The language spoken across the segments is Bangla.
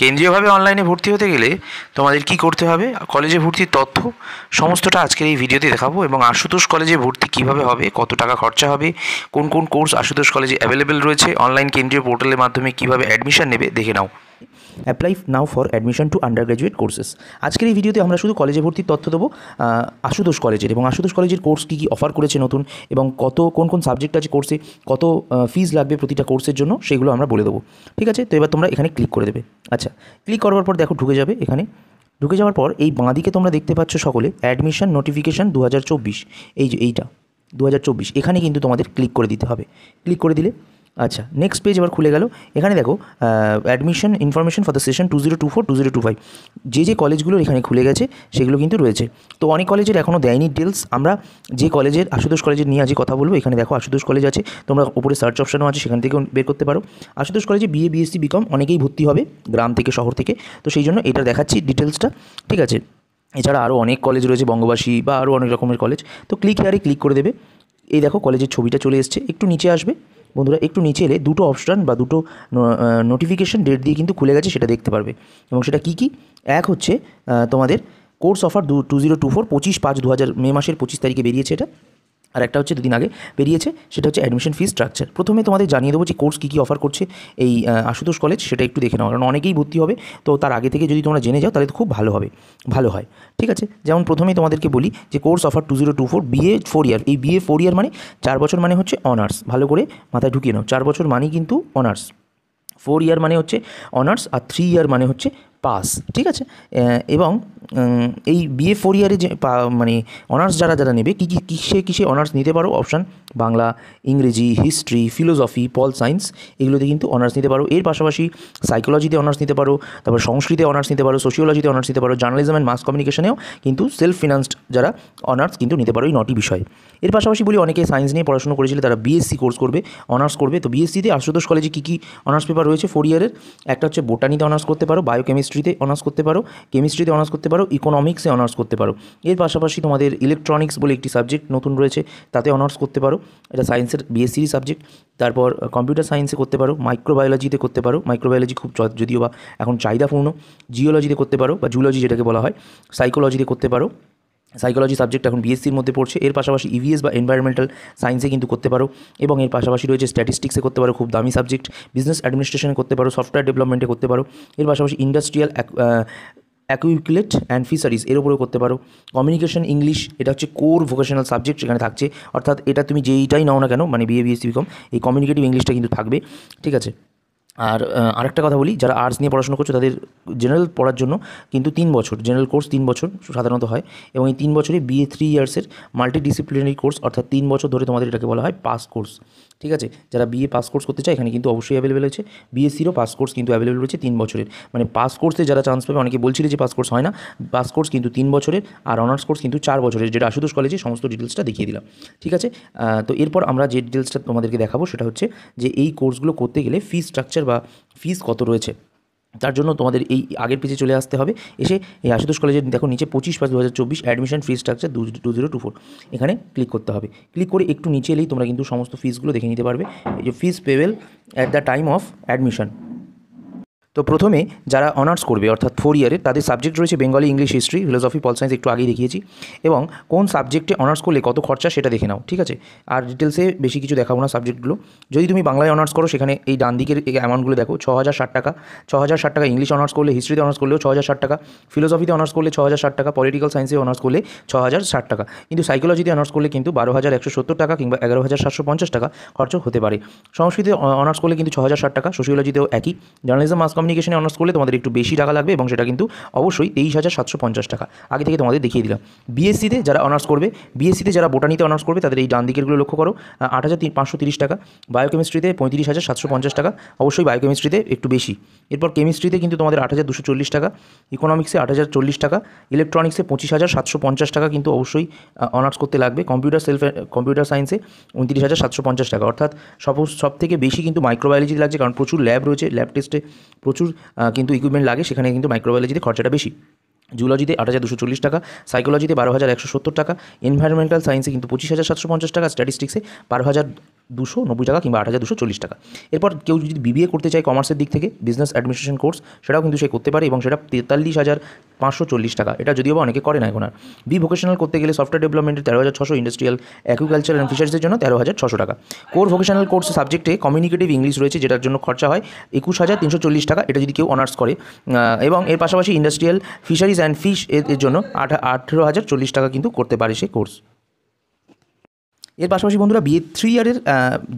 কেন্দ্রীয়ভাবে অনলাইনে ভর্তি হতে গেলে তোমাদের কি করতে হবে কলেজে ভর্তির তথ্য সমস্তটা আজকের এই ভিডিওতে দেখাবো এবং আশুতোষ কলেজে ভর্তি কিভাবে হবে কত টাকা খরচা হবে কোন কোন কোর্স আশুতোষ কলেজে অ্যাভেলেবেল রয়েছে অনলাইন কেন্দ্রীয় পোর্টালের মাধ্যমে কিভাবে অ্যাডমিশন নেবে দেখে নাও apply now for admission to graduate courses আজকের এই ভিডিওতে আমরা শুধু কলেজে ভর্তির তথ্য দেবো আশুতোষ কলেজের এবং আশুতোষ কলেজের কোর্স কী কী অফার করেছে নতুন এবং কত কোন কোন সাবজেক্ট আছে কোর্সে কত ফিজ লাগবে প্রতিটা কোর্সের জন্য সেগুলো আমরা বলে দেবো ঠিক আছে তো এবার তোমরা এখানে ক্লিক করে দেবে আচ্ছা ক্লিক করবার পর দেখো ঢুকে যাবে এখানে ঢুকে যাওয়ার পর এই বাঁদিকে তোমরা দেখতে পাচ্ছ সকলে অ্যাডমিশন নোটিফিকেশান দু এই যে এইটা দু এখানে কিন্তু তোমাদের ক্লিক করে দিতে হবে ক্লিক করে দিলে আচ্ছা নেক্সট পেজ এবার খুলে গেল এখানে দেখো admission information for the session two zero two four two zero two five যে যে কলেজগুলো এখানে খুলে গেছে সেগুলো কিন্তু রয়েছে তো অনেক কলেজের এখনও দেয়নি ডিটেলস আমরা যে কলেজের আশুতোষ কলেজের নিয়ে আজকে কথা বলবো এখানে দেখো আশুতোষ কলেজ আছে তোমরা উপরে সার্চ অপশানও আছে সেখান থেকেও বের করতে পারো আশুতোষ কলেজে বিএ বিএসসি বিকম অনেকেই ভর্তি হবে গ্রাম থেকে শহর থেকে তো সেই জন্য এটা দেখাচ্ছি ডিটেলসটা ঠিক আছে এছাড়া আরও অনেক কলেজ রয়েছে বঙ্গবাসী বা আরও অনেক রকমের কলেজ তো ক্লিক হেয়ারে ক্লিক করে দেবে এই দেখো কলেজের ছবিটা চলে এসছে একটু নিচে আসবে বন্ধুরা একটু নিচে এলে দুটো অপশান বা দুটো নোটিফিকেশান ডেট দিয়ে কিন্তু খুলে গেছে সেটা দেখতে পারবে এবং সেটা কি কী এক হচ্ছে তোমাদের কোর্স অফার দু টু জিরো টু ফোর পঁচিশ পাঁচ দু হাজার মে মাসের পঁচিশ তারিখে বেরিয়েছে এটা আর একটা হচ্ছে দুদিন আগে বেরিয়েছে সেটা হচ্ছে অ্যাডমিশন ফি স্ট্রাকচার প্রথমে তোমাদের জানিয়ে দেবো যে কোর্স কী কী অফার করছে এই আশুতোষ কলেজ সেটা একটু দেখে নাও কারণ অনেকেই ভর্তি হবে তো তার আগে থেকে যদি তোমরা জেনে যাও তাহলে খুব ভালো হবে ভালো হয় ঠিক আছে যেমন প্রথমেই তোমাদেরকে বলি যে course offer two zero two four BA four year এই বিএ ফোর ইয়ার মানে চার বছর মানে হচ্ছে অনার্স ভালো করে মাথায় ঢুকিয়ে নাও চার বছর মানেই কিন্তু অনার্স ফোর ইয়ার মানে হচ্ছে অনার্স আর থ্রি ইয়ার মানে হচ্ছে পাস ঠিক আছে এবং এই বিএ ফোর ইয়ারে যে মানে অনার্স যারা যারা নেবে কী কী কিসে কিসে অনার্স নিতে পারো অপশান বাংলা ইংরেজি হিস্ট্রি ফিলোসফি পল সায়েন্স এগুলোতে কিন্তু অনার্স নিতে পারো এর পাশাপাশি সাইকোলজিতে অনার্স নিতে পারো তারপর সংস্কৃতে অনার্স নিতে পারো সোশিওলজিতে অনার্স নিতে পারো জার্নালিজম অ্যান্ড মাস কমিউনিকেশনেও কিন্তু সেলফ ফিনান্সড যারা অনার্স কিন্তু নিতে পারো এই নটি বিষয় এর পাশাপাশি বলি অনেকে সায়েন্স নিয়ে পড়াশোনা করেছিল তারা বিএসসি কোর্স করবে অনার্স করবে তো বিএসসিতে আশুতোষ কলেজে কী কী অনার্স পেপার রয়েছে ফোর ইয়ারের একটা হচ্ছে বোটানিতে অনার্স করতে পারো বায়োকেমিস্ট্রি হিস্ট্রিতে অনার্স করতে পারো কেমিস্ট্রিতে অনার্স করতে পারো ইকোনমিক্সে অনার্স করতে পারো এর পাশাপাশি তোমাদের ইলেকট্রনিক্স বলে একটি সাবজেক্ট নতুন রয়েছে তাতে অনার্স করতে পারো এটা সায়েন্সের বিএসসির সাবজেক্ট তারপর কম্পিউটার সায়েন্সে করতে পারো মাইক্রোবায়োলজিতে করতে পারো মাইক্রোবায়োলজি খুব যদিও বা এখন চাহিদাপূর্ণ জিওলজিতে করতে পারো বা জুলজি যেটাকে বলা হয় সাইকোলজিতে করতে পারো সাইকোলজি সাবজেক্ট এখন বিএসসির মধ্যে পড়ছে এর পাশাপাশি ইভিএস e বা এনভায়রনমেন্টাল সায়েন্সে কিন্তু করতে পারো এবং এর পাশাপাশি রয়েছে স্ট্যাটিস্টিক্সে করতে পারো খুব দামি সাবজেক্ট বিজনেস অ্যাডমিনিস্ট্রেশনে করতে পারো সফটওয়্যার ডেভেলপমেন্টে করতে পারো এর পাশাপাশি ইন্ডাস্ট্রিয়াল অ্যাকুইকুলেট অ্যান্ড ফিশারিজ এর উপরেও করতে পারো কমিউনিকেশন ইংলিশ এটা হচ্ছে কোর ভোকেশনাল সাবজেক্ট সেখানে থাকছে অর্থাৎ এটা তুমি যেইটাই নাও না কেন মানে বিএ বিএসসি বিকম এই কমিউনিকেটিভ ইংলিশটা কিন্তু থাকবে ঠিক আছে আর আরেকটা কথা বলি যারা আর্টস নিয়ে পড়াশোনা করছো তাদের জেনারেল পড়ার জন্য কিন্তু তিন বছর জেনারেল কোর্স তিন বছর সাধারণত হয় এবং এই তিন বছরে বিএ থ্রি ইয়ার্সের মাল্টিডিসিপ্লিনারি কোর্স অর্থাৎ তিন বছর ধরে তোমাদের এটাকে বলা হয় পাস কোর্স ঠিক আছে যারা বিএ পাস কোর্স করতে চায় এখানে কিন্তু অবশ্যই অ্যাভেলেবেল হয়েছে বিএসসিরও পাস কোর্স কিন্তু অ্যাভেলেবেল রয়েছে তিন বছরের মানে পাস কোর্সে যারা চান্স পাবে অনেকে বলছিল যে পাস কোর্স হয় না পাস কোর্স কিন্তু তিন বছরের আর অনার্স কোর্স কিন্তু চার বছরের যেটা আশুতোষ কলেজে সমস্ত ডিটেলসটা দেখিয়ে দিলাম ঠিক আছে তো এরপর আমরা যে ডিটেলসটা তোমাদেরকে দেখাবো সেটা হচ্ছে যে এই কোর্সগুলো করতে গেলে ফি স্ট্রাকচার রয়েছে বা ফিস কত রয়েছে তার জন্য তোমাদের এই আগের পেজে চলে আসতে হবে এসে এই আশুতোষ কলেজের দেখো নিচে পঁচিশ পাঁচ দু হাজার চব্বিশ অ্যাডমিশন ফিস স্ট্রাকচার দু টু জিরো টু ফোর এখানে ক্লিক করতে হবে ক্লিক করে একটু নিচে এলেই তোমরা কিন্তু সমস্ত ফিসগুলো দেখে নিতে পারবে এই যে fees payable at the time of admission তো প্রথমে যারা অনার্স করবে অর্থাৎ ফোর ইয়ারে তাদের সাবজেক্ট রয়েছে Bengali English history philosophy pol science একটু আগেই দেখিয়েছি এবং কোন সাবজেক্টে অনার্স করলে কত খরচা সেটা দেখে নাও ঠিক আছে আর ডিটেলসে বেশি কিছু দেখাবো না সাবজেক্টগুলো যদি তুমি বাংলায় অনার্স করো সেখানে এই ডান দিকের অ্যামাউন্টগুলো দেখো ছ হাজার ষাট টাকা ছ হাজার ষাট টাকা ইংলিশ অনার্স করলে হিস্ট্রিতে অনার্স করলেও ছ হাজার ষাট টাকা ফিলোসফিতে অনার্স করলে ছ হাজার ষাট টাকা পলিটিক্যাল সায়েন্সে অনার্স করলে ছ হাজার ষাট টাকা কিন্তু সাইকোলজিতে অনার্স করলে কিন্তু বারো হাজার একশো সত্তর টাকা কিংবা এগারো হাজার সাতশো পঞ্চাশ টাকা খরচ হতে পারে সংস্কৃতে অনার্স করলে কিন্তু ছ হাজার ষাট টাকা সোশিওলজিতেও একই জার্নালিজম মাস কমিউনিকেশনে অনার্স করলে তোমাদের একটু বেশি টাকা লাগবে এবং সেটা কিন্তু অবশ্যই তেইশ হাজার সাতশো পঞ্চাশ টাকা আগে থেকে তোমাদের দেখিয়ে দিলাম বিএসসিতে যারা অনার্স করবে বিএসসিতে যারা বোটানিতে অনার্স করবে তাদের এই ডান দিকেরগুলো লক্ষ্য করো আট হাজার পাঁচশো তিরিশ টাকা বায়োকেমিস্ট্রিতে পঁয়ত্রিশ হাজার সাতশো পঞ্চাশ টাকা অবশ্যই বায়োকেমিস্ট্রিতে একটু বেশি এরপর কেমিস্ট্রিতে কিন্তু তোমাদের আট হাজার দুশো চল্লিশ টাকা ইকোনমিক্সে আট হাজার চল্লিশ টাকা ইলেকট্রনিক্সে পঁচিশ হাজার সাতশো পঞ্চাশ টাকা কিন্তু অবশ্যই অনার্স করতে লাগবে কম্পিউটার সেলফ কম্পিউটার সায়েন্সে উনত্রিশ হাজার সাতশো পঞ্চাশ টাকা অর্থাৎ সব সব থেকে বেশি কিন্তু মাইক্রোবায়োলজি লাগছে কারণ প্রচুর ল্যাব রয়েছে ল্যাব টেস্টে প্রচুর কিন্তু ইকুইপমেন্ট লাগে সেখানে কিন্তু মাইক্রোবায়োলজিতে খরচাটা বেশি জুলজিতে আট হাজার দুশো চল্লিশ টাকা সাইকোলজিতে বারো হাজার একশো সত্তর টাকা এনভায়রনমেন্টাল সায়েন্সে কিন্তু পঁচিশ হাজার সাতশো পঞ্চাশ টাকা স্ট্যাটিস্টিক্সে বারো হাজার দুশো নব্বই টাকা কিংবা আট হাজার দুশো চল্লিশ টাকা এরপর কেউ যদি বিবিএ করতে চায় কমার্সের দিক থেকে বিজনেস অ্যাডমিনিস্ট্রেশন কোর্স সেটাও কিন্তু সে করতে পারে এবং সেটা তেতাল্লিশ হাজার পাঁচশো চল্লিশ টাকা এটা যদিও অনেকে করে না এখন আর বি ভোকেশনাল করতে গেলে সফটওয়্যার ডেভেলপমেন্টের তেরো হাজার ছশো ইন্ডাস্ট্রিয়াল অ্যাকুকালচার অ্যান্ড ফিশারিসের জন্য তেরো হাজার ছশো টাকা কোর ভোকেশনাল কোর্স সাবজেক্টে কমিউনিকেটিভ ইংলিশ রয়েছে যেটার জন্য খরচা হয় একুশ হাজার তিনশো চল্লিশ টাকা এটা যদি কেউ অনার্স করে এবং এর পাশাপাশি ইন্ডাস্ট্রিয়াল ফিশারিজ অ্যান্ড ফিশ এর জন্য আঠারো আঠেরো হাজার চল্লিশ টাকা কিন্তু করতে পারে সে কোর্স এর পাশাপাশি বন্ধুরা বিএ থ্রি ইয়ারের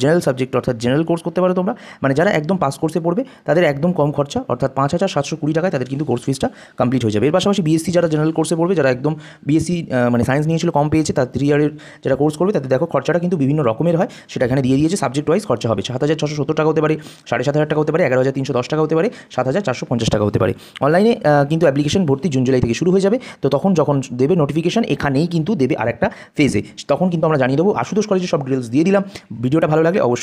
জেনারেল সাবজেক্ট অর্থাৎ জেনারেল কোর্স করতে পারো তোমরা মানে যারা একদম পাস কোর্সে পড়বে তাদের একদম কম খরচা অর্থাৎ পাঁচ হাজার সাতশো কুড়ি টাকায় তাদের কিন্তু কোর্স ফিসটা কমপ্লিট হয়ে যাবে এর পাশাপাশি বিএসসি যারা জেনারেল কোর্সে পড়বে যারা একদম বিএসসি মানে সায়েন্স নিয়েছিল কম পেয়েছে তার থ্রি ইয়ারের যারা কোর্স করবে তাদের দেখো খরচাটা কিন্তু বিভিন্ন রকমের হয় সেটা এখানে দিয়ে দিয়েছে সাবজেক্ট ওয়াইজ খরচা হবে সাত হাজার ছশো সত্তর টাকা হতে পারে সাড়ে সাত হাজার টাকা হতে পারে এগারো হাজার তিনশো দশ টাকা হতে পারে সাত হাজার চারশো পঞ্চাশ টাকা হতে পারে অনলাইনে কিন্তু অ্যাপ্লিকেশন ভর্তি জুন জুলাই থেকে শুরু হয়ে যাবে তো তখন যখন দেবে নোটিফিকেশন এখানেই কিন্তু দেবে আরেকটা ফেজে তখন কিন্তু আমরা জানিয়ে দেবো আশুতোষ কলেজে সব গ্রিলস দিয়ে দিলাম ভিডিওটা ভালো লাগে অবশ্যই